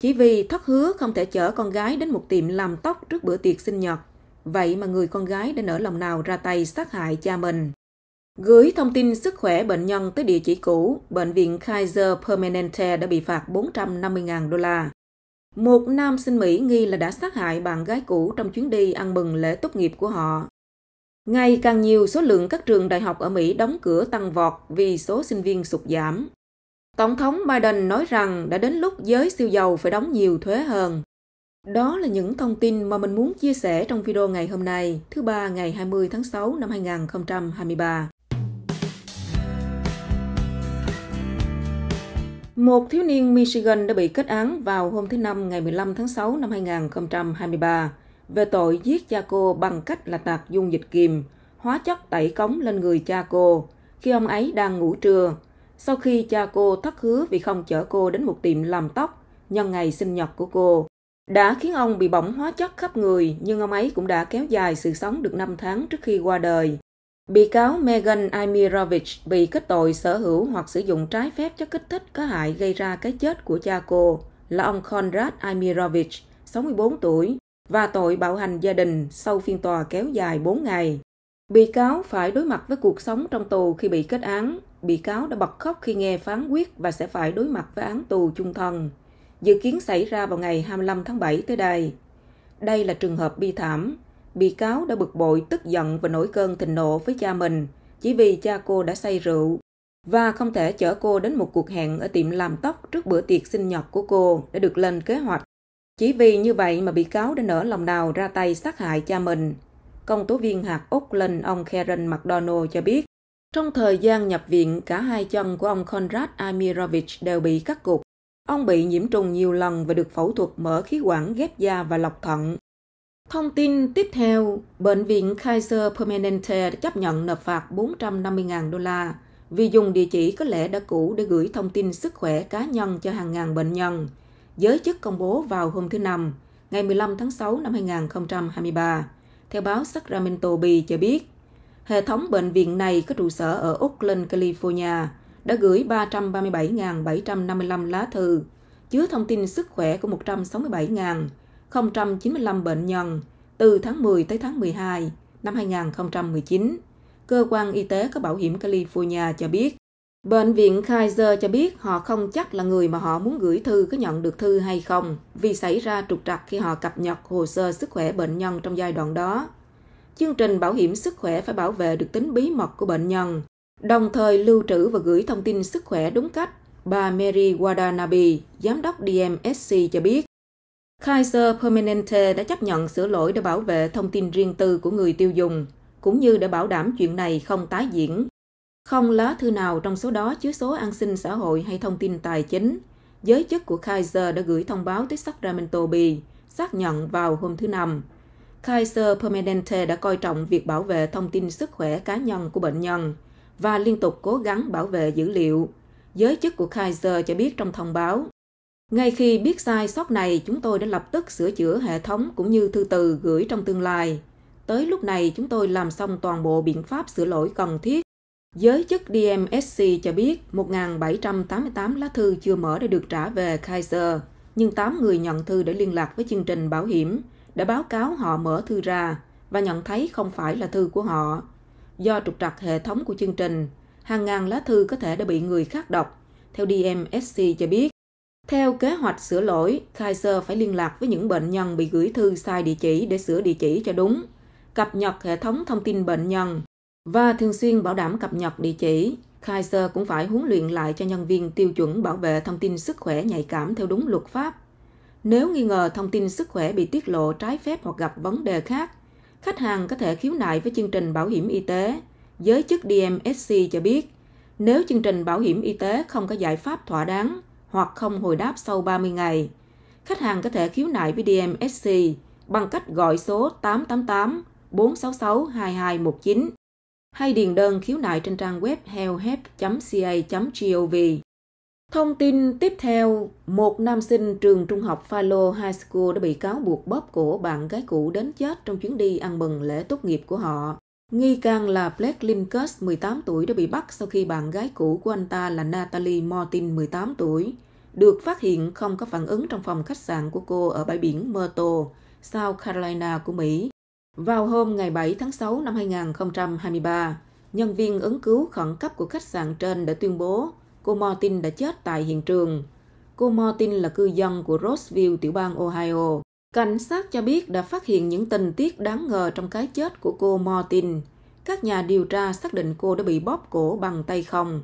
Chỉ vì thất hứa không thể chở con gái đến một tiệm làm tóc trước bữa tiệc sinh nhật. Vậy mà người con gái đã nở lòng nào ra tay sát hại cha mình. Gửi thông tin sức khỏe bệnh nhân tới địa chỉ cũ, bệnh viện Kaiser Permanente đã bị phạt 450.000 đô la. Một nam sinh Mỹ nghi là đã sát hại bạn gái cũ trong chuyến đi ăn mừng lễ tốt nghiệp của họ. Ngày càng nhiều số lượng các trường đại học ở Mỹ đóng cửa tăng vọt vì số sinh viên sụt giảm. Tổng thống Biden nói rằng đã đến lúc giới siêu giàu phải đóng nhiều thuế hơn. Đó là những thông tin mà mình muốn chia sẻ trong video ngày hôm nay, thứ ba ngày 20 tháng 6 năm 2023. Một thiếu niên Michigan đã bị kết án vào hôm thứ Năm ngày 15 tháng 6 năm 2023 về tội giết cha cô bằng cách là tạt dung dịch kìm, hóa chất tẩy cống lên người cha cô khi ông ấy đang ngủ trưa sau khi cha cô thất hứa vì không chở cô đến một tiệm làm tóc nhân ngày sinh nhật của cô, đã khiến ông bị bỏng hóa chất khắp người nhưng ông ấy cũng đã kéo dài sự sống được 5 tháng trước khi qua đời. Bị cáo Megan imirovich bị kết tội sở hữu hoặc sử dụng trái phép chất kích thích có hại gây ra cái chết của cha cô là ông Konrad Amirovich, 64 tuổi, và tội bạo hành gia đình sau phiên tòa kéo dài 4 ngày. Bị cáo phải đối mặt với cuộc sống trong tù khi bị kết án bị cáo đã bật khóc khi nghe phán quyết và sẽ phải đối mặt với án tù chung thân, dự kiến xảy ra vào ngày 25 tháng 7 tới đây. Đây là trường hợp bi thảm. Bị cáo đã bực bội, tức giận và nổi cơn thịnh nộ với cha mình chỉ vì cha cô đã say rượu và không thể chở cô đến một cuộc hẹn ở tiệm làm tóc trước bữa tiệc sinh nhật của cô đã được lên kế hoạch. Chỉ vì như vậy mà bị cáo đã nở lòng nào ra tay sát hại cha mình. Công tố viên hạt Úc lên ông Karen McDonald cho biết trong thời gian nhập viện, cả hai chân của ông Konrad Amirovich đều bị cắt cụt. Ông bị nhiễm trùng nhiều lần và được phẫu thuật mở khí quản ghép da và lọc thận. Thông tin tiếp theo, Bệnh viện Kaiser Permanente chấp nhận nộp phạt 450.000 đô la vì dùng địa chỉ có lẽ đã cũ để gửi thông tin sức khỏe cá nhân cho hàng ngàn bệnh nhân. Giới chức công bố vào hôm thứ Năm, ngày 15 tháng 6 năm 2023. Theo báo Sacramento Bee cho biết, hệ thống bệnh viện này có trụ sở ở Oakland, California, đã gửi 337.755 lá thư chứa thông tin sức khỏe của 167.095 bệnh nhân từ tháng 10 tới tháng 12 năm 2019. Cơ quan Y tế có bảo hiểm California cho biết, Bệnh viện Kaiser cho biết họ không chắc là người mà họ muốn gửi thư có nhận được thư hay không vì xảy ra trục trặc khi họ cập nhật hồ sơ sức khỏe bệnh nhân trong giai đoạn đó chương trình bảo hiểm sức khỏe phải bảo vệ được tính bí mật của bệnh nhân, đồng thời lưu trữ và gửi thông tin sức khỏe đúng cách. Bà Mary Watanabe, giám đốc DMSC cho biết, Kaiser Permanente đã chấp nhận sửa lỗi để bảo vệ thông tin riêng tư của người tiêu dùng, cũng như để bảo đảm chuyện này không tái diễn. Không lá thư nào trong số đó chứa số an sinh xã hội hay thông tin tài chính. Giới chức của Kaiser đã gửi thông báo tới Sacramento Bee, xác nhận vào hôm thứ Năm. Kaiser Permanente đã coi trọng việc bảo vệ thông tin sức khỏe cá nhân của bệnh nhân và liên tục cố gắng bảo vệ dữ liệu. Giới chức của Kaiser cho biết trong thông báo, ngay khi biết sai sót này, chúng tôi đã lập tức sửa chữa hệ thống cũng như thư từ gửi trong tương lai. Tới lúc này, chúng tôi làm xong toàn bộ biện pháp sửa lỗi cần thiết. Giới chức DMSC cho biết 1.788 lá thư chưa mở đã được trả về Kaiser, nhưng 8 người nhận thư để liên lạc với chương trình bảo hiểm, đã báo cáo họ mở thư ra và nhận thấy không phải là thư của họ. Do trục trặc hệ thống của chương trình, hàng ngàn lá thư có thể đã bị người khác đọc, theo DMSC cho biết. Theo kế hoạch sửa lỗi, Kaiser phải liên lạc với những bệnh nhân bị gửi thư sai địa chỉ để sửa địa chỉ cho đúng, cập nhật hệ thống thông tin bệnh nhân và thường xuyên bảo đảm cập nhật địa chỉ. Kaiser cũng phải huấn luyện lại cho nhân viên tiêu chuẩn bảo vệ thông tin sức khỏe nhạy cảm theo đúng luật pháp nếu nghi ngờ thông tin sức khỏe bị tiết lộ trái phép hoặc gặp vấn đề khác, khách hàng có thể khiếu nại với chương trình bảo hiểm y tế. Giới chức DMSC cho biết, nếu chương trình bảo hiểm y tế không có giải pháp thỏa đáng hoặc không hồi đáp sau 30 ngày, khách hàng có thể khiếu nại với DMSC bằng cách gọi số 888 466 2219 hay điền đơn khiếu nại trên trang web healthhelp.ca.gov. Thông tin tiếp theo, một nam sinh trường trung học Phalo High School đã bị cáo buộc bóp cổ bạn gái cũ đến chết trong chuyến đi ăn mừng lễ tốt nghiệp của họ. Nghi can là Blake Limkus, 18 tuổi, đã bị bắt sau khi bạn gái cũ của anh ta là Natalie Martin, 18 tuổi, được phát hiện không có phản ứng trong phòng khách sạn của cô ở bãi biển Myrtle, South Carolina của Mỹ. Vào hôm ngày 7 tháng 6 năm 2023, nhân viên ứng cứu khẩn cấp của khách sạn trên đã tuyên bố cô Martin đã chết tại hiện trường. Cô Martin là cư dân của Roseville, tiểu bang Ohio. Cảnh sát cho biết đã phát hiện những tình tiết đáng ngờ trong cái chết của cô Martin. Các nhà điều tra xác định cô đã bị bóp cổ bằng tay không.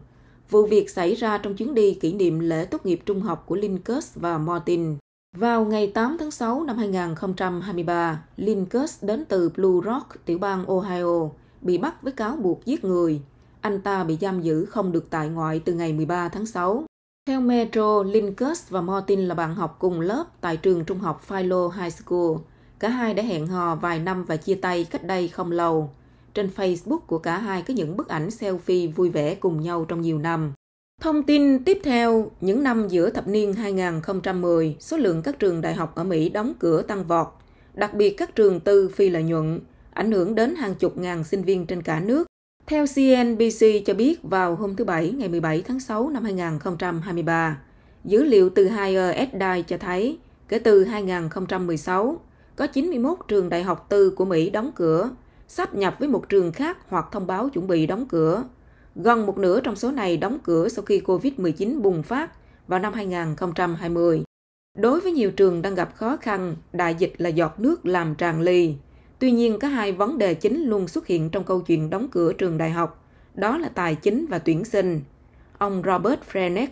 Vụ việc xảy ra trong chuyến đi kỷ niệm lễ tốt nghiệp trung học của Linkus và Martin. Vào ngày 8 tháng 6 năm 2023, Linkus đến từ Blue Rock, tiểu bang Ohio, bị bắt với cáo buộc giết người anh ta bị giam giữ không được tại ngoại từ ngày 13 tháng 6. Theo Metro, Linkus và Martin là bạn học cùng lớp tại trường trung học Philo High School. Cả hai đã hẹn hò vài năm và chia tay cách đây không lâu. Trên Facebook của cả hai có những bức ảnh selfie vui vẻ cùng nhau trong nhiều năm. Thông tin tiếp theo, những năm giữa thập niên 2010, số lượng các trường đại học ở Mỹ đóng cửa tăng vọt, đặc biệt các trường tư phi lợi nhuận, ảnh hưởng đến hàng chục ngàn sinh viên trên cả nước. Theo CNBC cho biết vào hôm thứ Bảy ngày 17 tháng 6 năm 2023, dữ liệu từ Higher HireEdDie cho thấy kể từ 2016, có 91 trường đại học tư của Mỹ đóng cửa, sắp nhập với một trường khác hoặc thông báo chuẩn bị đóng cửa. Gần một nửa trong số này đóng cửa sau khi COVID-19 bùng phát vào năm 2020. Đối với nhiều trường đang gặp khó khăn, đại dịch là giọt nước làm tràn ly. Tuy nhiên, có hai vấn đề chính luôn xuất hiện trong câu chuyện đóng cửa trường đại học, đó là tài chính và tuyển sinh. Ông Robert Frenick,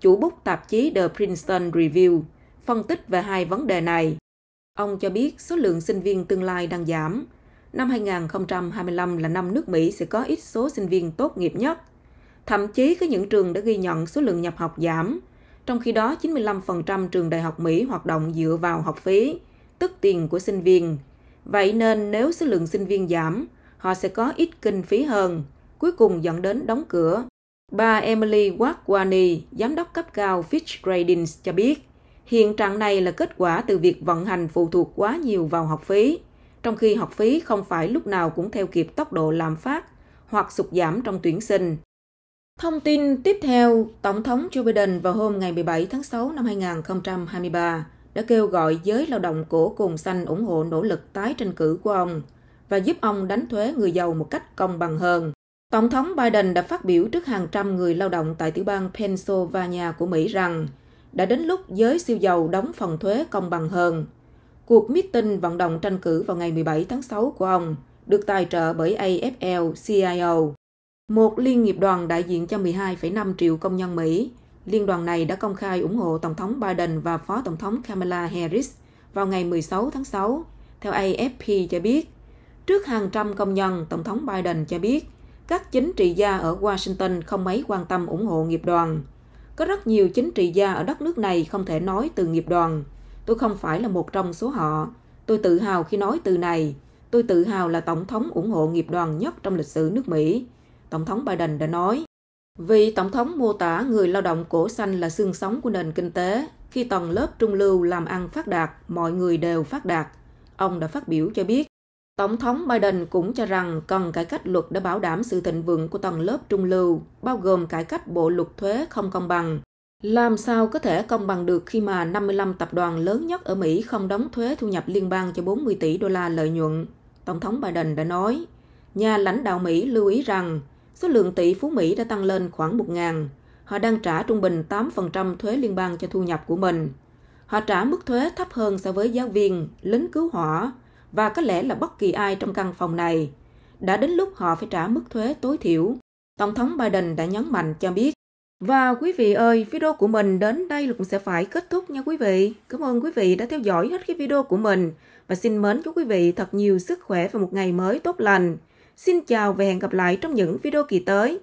chủ bút tạp chí The Princeton Review, phân tích về hai vấn đề này. Ông cho biết số lượng sinh viên tương lai đang giảm. Năm 2025 là năm nước Mỹ sẽ có ít số sinh viên tốt nghiệp nhất. Thậm chí có những trường đã ghi nhận số lượng nhập học giảm, trong khi đó 95% trường đại học Mỹ hoạt động dựa vào học phí, tức tiền của sinh viên – Vậy nên nếu số lượng sinh viên giảm, họ sẽ có ít kinh phí hơn, cuối cùng dẫn đến đóng cửa. Bà Emily Wakwani, giám đốc cấp cao Fitch Ratings cho biết, hiện trạng này là kết quả từ việc vận hành phụ thuộc quá nhiều vào học phí, trong khi học phí không phải lúc nào cũng theo kịp tốc độ lạm phát hoặc sụt giảm trong tuyển sinh. Thông tin tiếp theo, Tổng thống Joe Biden vào hôm ngày 17 tháng 6 năm 2023 đã kêu gọi giới lao động của cùng xanh ủng hộ nỗ lực tái tranh cử của ông và giúp ông đánh thuế người giàu một cách công bằng hơn. Tổng thống Biden đã phát biểu trước hàng trăm người lao động tại tiểu bang Pennsylvania của Mỹ rằng đã đến lúc giới siêu giàu đóng phần thuế công bằng hơn. Cuộc meeting vận động tranh cử vào ngày 17 tháng 6 của ông được tài trợ bởi AFL-CIO, một liên nghiệp đoàn đại diện cho 12,5 triệu công nhân Mỹ, liên đoàn này đã công khai ủng hộ Tổng thống Biden và Phó Tổng thống Kamala Harris vào ngày 16 tháng 6, theo AFP cho biết. Trước hàng trăm công nhân, Tổng thống Biden cho biết các chính trị gia ở Washington không mấy quan tâm ủng hộ nghiệp đoàn. Có rất nhiều chính trị gia ở đất nước này không thể nói từ nghiệp đoàn. Tôi không phải là một trong số họ. Tôi tự hào khi nói từ này. Tôi tự hào là Tổng thống ủng hộ nghiệp đoàn nhất trong lịch sử nước Mỹ. Tổng thống Biden đã nói. Vì Tổng thống mô tả người lao động cổ xanh là xương sống của nền kinh tế, khi tầng lớp trung lưu làm ăn phát đạt, mọi người đều phát đạt. Ông đã phát biểu cho biết, Tổng thống Biden cũng cho rằng cần cải cách luật để bảo đảm sự thịnh vượng của tầng lớp trung lưu, bao gồm cải cách bộ luật thuế không công bằng. Làm sao có thể công bằng được khi mà 55 tập đoàn lớn nhất ở Mỹ không đóng thuế thu nhập liên bang cho 40 tỷ đô la lợi nhuận? Tổng thống Biden đã nói. Nhà lãnh đạo Mỹ lưu ý rằng số lượng tỷ phú Mỹ đã tăng lên khoảng 1.000. Họ đang trả trung bình 8% thuế liên bang cho thu nhập của mình. Họ trả mức thuế thấp hơn so với giáo viên, lính cứu hỏa và có lẽ là bất kỳ ai trong căn phòng này. Đã đến lúc họ phải trả mức thuế tối thiểu. Tổng thống Biden đã nhấn mạnh cho biết. Và quý vị ơi, video của mình đến đây cũng sẽ phải kết thúc nha quý vị. Cảm ơn quý vị đã theo dõi hết cái video của mình và xin mến chúc quý vị thật nhiều sức khỏe và một ngày mới tốt lành. Xin chào và hẹn gặp lại trong những video kỳ tới.